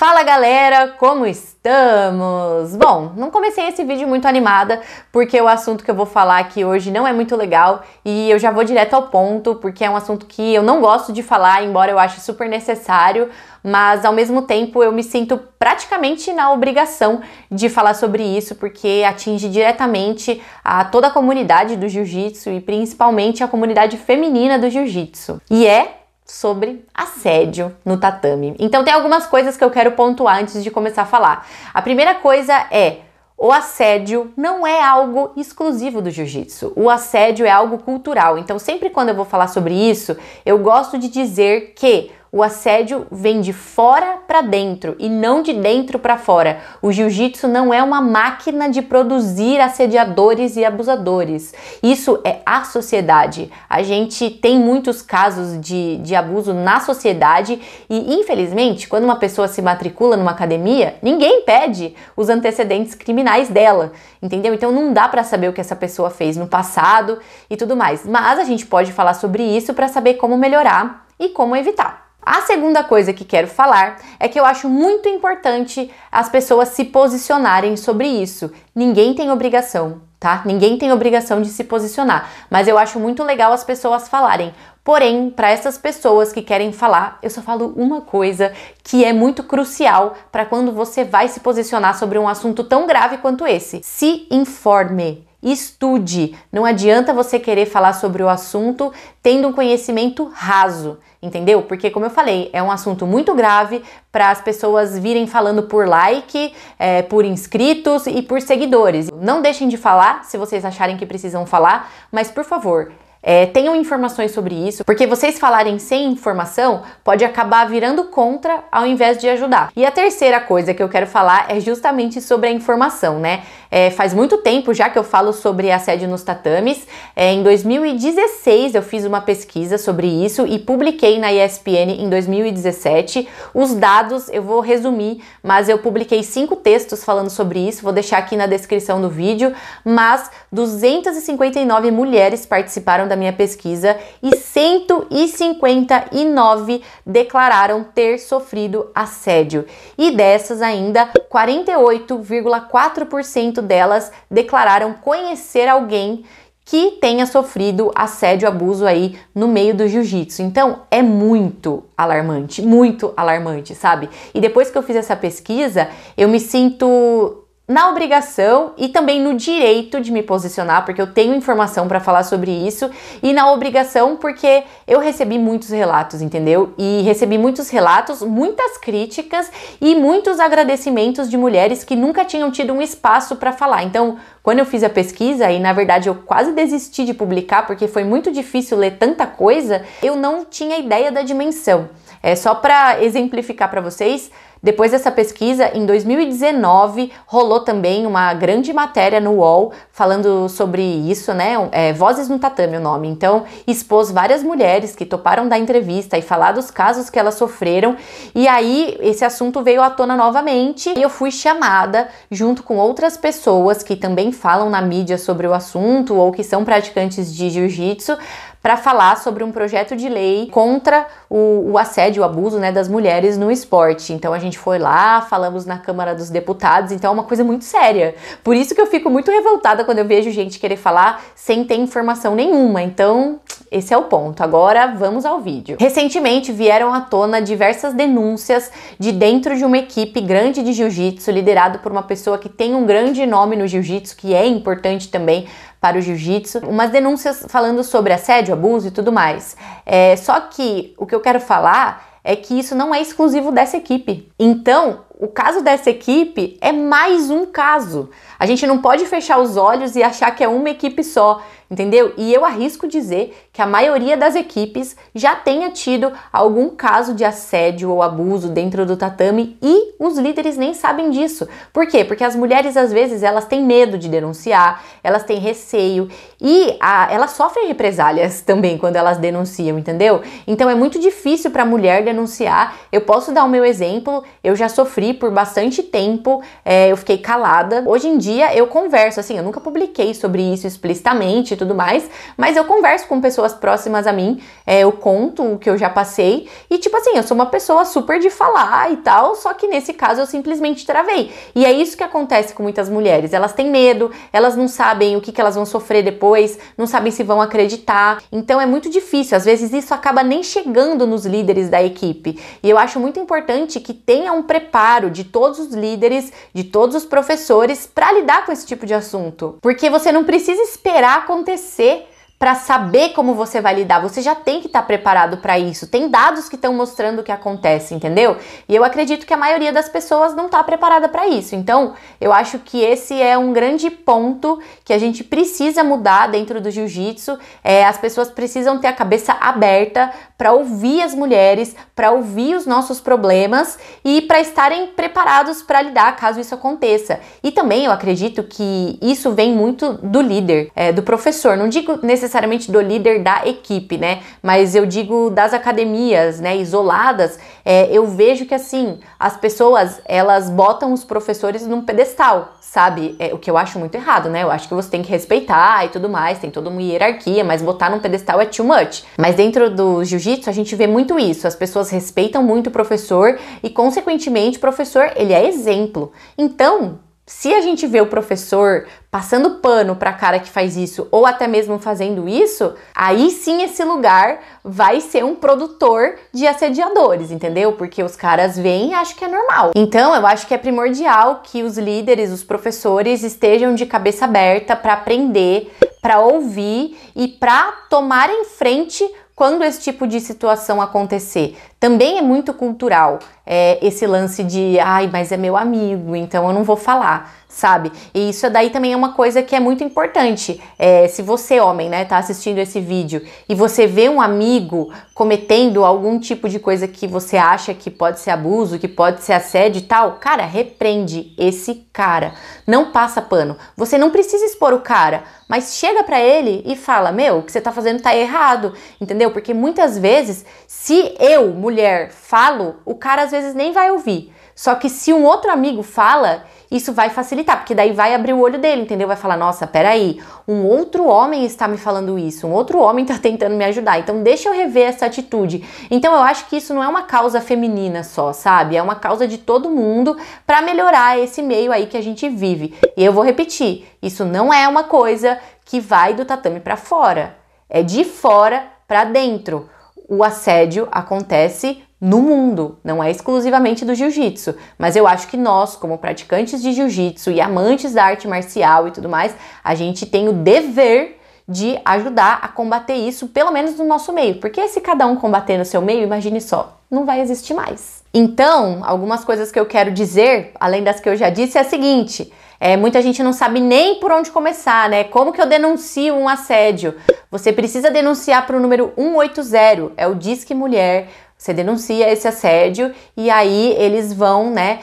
Fala galera, como estamos? Bom, não comecei esse vídeo muito animada porque o assunto que eu vou falar aqui hoje não é muito legal e eu já vou direto ao ponto porque é um assunto que eu não gosto de falar, embora eu ache super necessário, mas ao mesmo tempo eu me sinto praticamente na obrigação de falar sobre isso porque atinge diretamente a toda a comunidade do jiu-jitsu e principalmente a comunidade feminina do jiu-jitsu. E é sobre assédio no tatame. Então tem algumas coisas que eu quero pontuar antes de começar a falar. A primeira coisa é o assédio não é algo exclusivo do jiu-jitsu. O assédio é algo cultural. Então sempre quando eu vou falar sobre isso, eu gosto de dizer que o assédio vem de fora para dentro e não de dentro para fora. O jiu-jitsu não é uma máquina de produzir assediadores e abusadores. Isso é a sociedade. A gente tem muitos casos de, de abuso na sociedade e, infelizmente, quando uma pessoa se matricula numa academia, ninguém pede os antecedentes criminais dela, entendeu? Então não dá para saber o que essa pessoa fez no passado e tudo mais. Mas a gente pode falar sobre isso para saber como melhorar e como evitar. A segunda coisa que quero falar é que eu acho muito importante as pessoas se posicionarem sobre isso. Ninguém tem obrigação, tá? Ninguém tem obrigação de se posicionar, mas eu acho muito legal as pessoas falarem. Porém, para essas pessoas que querem falar, eu só falo uma coisa que é muito crucial para quando você vai se posicionar sobre um assunto tão grave quanto esse: se informe. Estude. Não adianta você querer falar sobre o assunto tendo um conhecimento raso, entendeu? Porque, como eu falei, é um assunto muito grave para as pessoas virem falando por like, é, por inscritos e por seguidores. Não deixem de falar se vocês acharem que precisam falar, mas por favor. É, tenham informações sobre isso, porque vocês falarem sem informação pode acabar virando contra ao invés de ajudar. E a terceira coisa que eu quero falar é justamente sobre a informação, né? É, faz muito tempo já que eu falo sobre assédio nos tatames. É, em 2016 eu fiz uma pesquisa sobre isso e publiquei na ESPN em 2017. Os dados eu vou resumir, mas eu publiquei cinco textos falando sobre isso, vou deixar aqui na descrição do vídeo. Mas 259 mulheres participaram da minha pesquisa e 159 declararam ter sofrido assédio. E dessas ainda, 48,4% 90% delas declararam conhecer alguém que tenha sofrido assédio, abuso aí no meio do jiu-jitsu. Então, é muito alarmante, muito alarmante, sabe? E depois que eu fiz essa pesquisa, eu me sinto na obrigação e também no direito de me posicionar, porque eu tenho informação para falar sobre isso, e na obrigação porque eu recebi muitos relatos, entendeu? E recebi muitos relatos, muitas críticas e muitos agradecimentos de mulheres que nunca tinham tido um espaço para falar. Então, quando eu fiz a pesquisa, e na verdade eu quase desisti de publicar porque foi muito difícil ler tanta coisa, eu não tinha ideia da dimensão. É só para exemplificar para vocês, depois dessa pesquisa, em 2019, rolou também uma grande matéria no UOL falando sobre isso, né? É, Vozes no Tatame, o nome. Então, expôs várias mulheres que toparam dar entrevista e falar dos casos que elas sofreram. E aí, esse assunto veio à tona novamente e eu fui chamada, junto com outras pessoas que também falam na mídia sobre o assunto ou que são praticantes de jiu-jitsu, para falar sobre um projeto de lei contra o, o, assédio, o abuso né, das mulheres no esporte. Então a gente foi lá, falamos na Câmara dos Deputados, então é uma coisa muito séria. Por isso que eu fico muito revoltada quando eu vejo gente querer falar sem ter informação nenhuma. Então, esse é o ponto. Agora vamos ao vídeo. Recentemente vieram à tona diversas denúncias de dentro de uma equipe grande de jiu-jitsu, liderado por uma pessoa que tem um grande nome no jiu-jitsu, que é importante também para o jiu-jitsu, umas denúncias falando sobre assédio, abuso e tudo mais. É, só que o que eu quero falar é que isso não é exclusivo dessa equipe. Então, o caso dessa equipe é mais um caso. A gente não pode fechar os olhos e achar que é uma equipe só entendeu? E eu arrisco dizer que a maioria das equipes já tenha tido algum caso de assédio ou abuso dentro do tatame e os líderes nem sabem disso. Por quê? Porque as mulheres às vezes elas têm medo de denunciar, elas têm receio e a, ah, elas sofrem represálias também quando elas denunciam, entendeu? Então é muito difícil para a mulher denunciar. Eu posso dar o meu exemplo, eu já sofri por bastante tempo, é, eu fiquei calada. Hoje em dia eu converso assim, eu nunca publiquei sobre isso explicitamente tudo mais, mas eu converso com pessoas próximas a mim, é, eu conto o que eu já passei e, tipo assim, eu sou uma pessoa super de falar e tal, só que nesse caso eu simplesmente travei. E é isso que acontece com muitas mulheres, elas têm medo, elas não sabem o que, que elas vão sofrer depois, não sabem se vão acreditar, então é muito difícil, às vezes isso acaba nem chegando nos líderes da equipe. E eu acho muito importante que tenha um preparo de todos os líderes, de todos os professores para lidar com esse tipo de assunto, porque você não precisa esperar acontecer acontecer para saber como você vai lidar. Você já tem que estar tá preparado para isso. Tem dados que estão mostrando o que acontece, entendeu? E eu acredito que a maioria das pessoas não está preparada para isso. Então, eu acho que esse é um grande ponto que a gente precisa mudar dentro do jiu-jitsu. É, as pessoas precisam ter a cabeça aberta para ouvir as mulheres, para ouvir os nossos problemas e para estarem preparados para lidar caso isso aconteça. E também eu acredito que isso vem muito do líder, é, do professor. Não digo necessariamente necessariamente do líder da equipe, né? Mas eu digo das academias, né, isoladas, é, eu vejo que assim, as pessoas, elas botam os professores num pedestal, sabe? É, o que eu acho muito errado, né? Eu acho que você tem que respeitar e tudo mais, tem toda uma hierarquia, mas botar num pedestal é too much. Mas dentro do jiu-jitsu a gente vê muito isso, as pessoas respeitam muito o professor e consequentemente o professor, ele é exemplo. Então, se a gente vê o professor passando pano para a cara que faz isso ou até mesmo fazendo isso, aí sim esse lugar vai ser um produtor de assediadores, entendeu? Porque os caras vêm e acham que é normal. Então, eu acho que é primordial que os líderes, os professores estejam de cabeça aberta para aprender, para ouvir e para tomar em frente quando esse tipo de situação acontecer. Também é muito cultural é, esse lance de, ai, mas é meu amigo, então eu não vou falar sabe? E isso daí também é uma coisa que é muito importante. É, se você, homem, né, tá assistindo esse vídeo e você vê um amigo cometendo algum tipo de coisa que você acha que pode ser abuso, que pode ser assédio e tal, cara, repreende esse cara. Não passa pano. Você não precisa expor o cara, mas chega para ele e fala: "Meu, o que você tá fazendo tá errado", entendeu? Porque muitas vezes, se eu, mulher, falo, o cara às vezes nem vai ouvir. Só que se um outro amigo fala, isso vai facilitar, porque daí vai abrir o olho dele, entendeu? Vai falar: nossa, peraí, um outro homem está me falando isso, um outro homem está tentando me ajudar, então deixa eu rever essa atitude. Então eu acho que isso não é uma causa feminina só, sabe? É uma causa de todo mundo para melhorar esse meio aí que a gente vive. E eu vou repetir: isso não é uma coisa que vai do tatame para fora, é de fora para dentro. O assédio acontece no mundo, não é exclusivamente do jiu-jitsu, mas eu acho que nós, como praticantes de jiu-jitsu e amantes da arte marcial e tudo mais, a gente tem o dever de ajudar a combater isso, pelo menos no nosso meio, porque se cada um combater no seu meio, imagine só, não vai existir mais. Então, algumas coisas que eu quero dizer, além das que eu já disse, é a seguinte: é, muita gente não sabe nem por onde começar, né? Como que eu denuncio um assédio? Você precisa denunciar para o número 180, é o Disque Mulher. Você denuncia esse assédio e aí eles vão, né,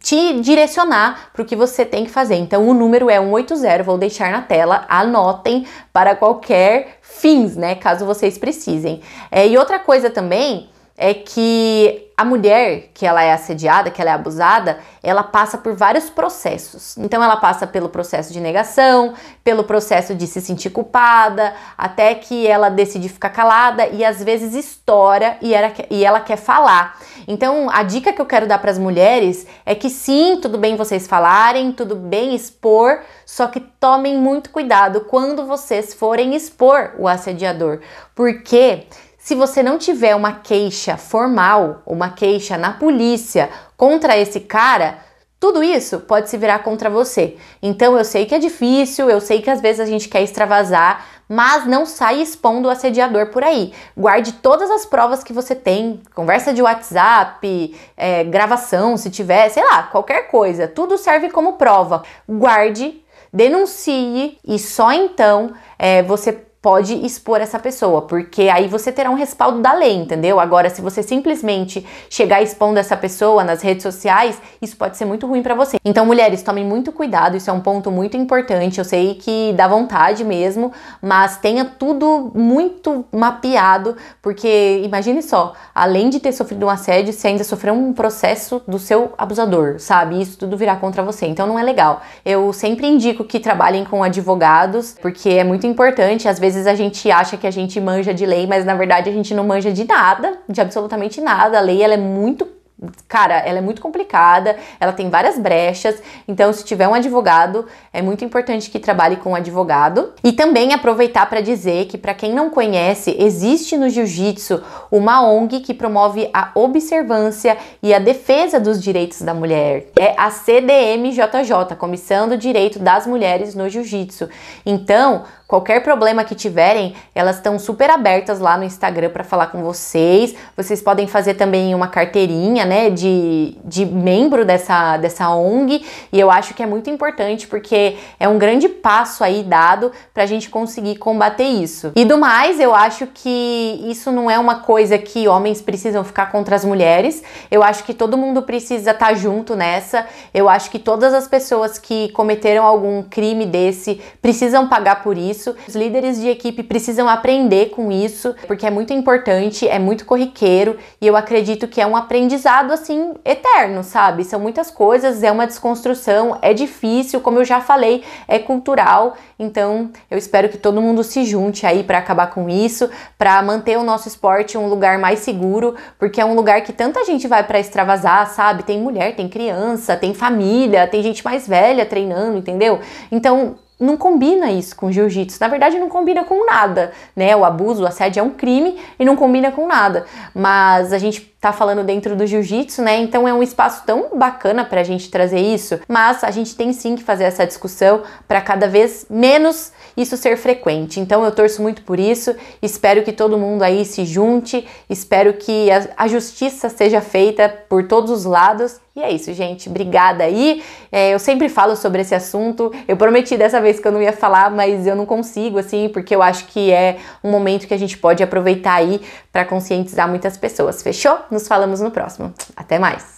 te direcionar para o que você tem que fazer. Então o número é 180, vou deixar na tela, anotem para qualquer fins, né, caso vocês precisem. É, e outra coisa também é que a mulher que ela é assediada, que ela é abusada, ela passa por vários processos. Então ela passa pelo processo de negação, pelo processo de se sentir culpada, até que ela decide ficar calada e às vezes estoura e ela, e ela quer falar. Então a dica que eu quero dar para as mulheres é que sim, tudo bem vocês falarem, tudo bem expor, só que tomem muito cuidado quando vocês forem expor o assediador, porque se você não tiver uma queixa formal, uma queixa na polícia contra esse cara, tudo isso pode se virar contra você. Então eu sei que é difícil, eu sei que às vezes a gente quer extravasar, mas não sai expondo o assediador por aí. Guarde todas as provas que você tem, conversa de WhatsApp, é, gravação, se tiver, sei lá, qualquer coisa. Tudo serve como prova. Guarde, denuncie e só então é, você pode expor essa pessoa, porque aí você terá um respaldo da lei, entendeu? Agora, se você simplesmente chegar expondo essa pessoa nas redes sociais, isso pode ser muito ruim para você. Então, mulheres, tomem muito cuidado, isso é um ponto muito importante. Eu sei que dá vontade mesmo, mas tenha tudo muito mapeado, porque imagine só, além de ter sofrido um assédio, você ainda sofreu um processo do seu abusador, sabe? Isso tudo virá contra você. Então, não é legal. Eu sempre indico que trabalhem com advogados, porque é muito importante, às vezes vezes a gente acha que a gente manja de lei, mas na verdade a gente não manja de nada, de absolutamente nada. A lei ela é muito cara, ela é muito complicada, ela tem várias brechas, então se tiver um advogado, é muito importante que trabalhe com um advogado. E também aproveitar para dizer que para quem não conhece, existe no jiu-jitsu uma ONG que promove a observância e a defesa dos direitos da mulher. É a CDMJJ, Comissão do Direito das Mulheres no Jiu-Jitsu. Então, qualquer problema que tiverem, elas estão super abertas lá no Instagram para falar com vocês. Vocês podem fazer também uma carteirinha né, de, de membro dessa, dessa ONG, e eu acho que é muito importante porque é um grande passo aí dado para a gente conseguir combater isso. E do mais, eu acho que isso não é uma coisa que homens precisam ficar contra as mulheres, eu acho que todo mundo precisa estar tá junto nessa, eu acho que todas as pessoas que cometeram algum crime desse precisam pagar por isso, os líderes de equipe precisam aprender com isso, porque é muito importante, é muito corriqueiro, e eu acredito que é um aprendizado aprendizado assim eterno, sabe? São muitas coisas, é uma desconstrução, é difícil, como eu já falei, é cultural. Então, eu espero que todo mundo se junte aí para acabar com isso, para manter o nosso esporte um lugar mais seguro, porque é um lugar que tanta gente vai para extravasar, sabe? Tem mulher, tem criança, tem família, tem gente mais velha treinando, entendeu? Então, não combina isso com jiu-jitsu. Na verdade, não combina com nada, né? O abuso, o assédio é um crime e não combina com nada. Mas a gente tá falando dentro do jiu-jitsu, né? Então é um espaço tão bacana para a gente trazer isso, mas a gente tem sim que fazer essa discussão para cada vez menos isso ser frequente. Então eu torço muito por isso, espero que todo mundo aí se junte, espero que a, a justiça seja feita por todos os lados. E é isso, gente. Obrigada aí. É, eu sempre falo sobre esse assunto. Eu prometi dessa vez que eu não ia falar, mas eu não consigo, assim, porque eu acho que é um momento que a gente pode aproveitar aí para conscientizar muitas pessoas. Fechou? nos falamos no próximo. Até mais!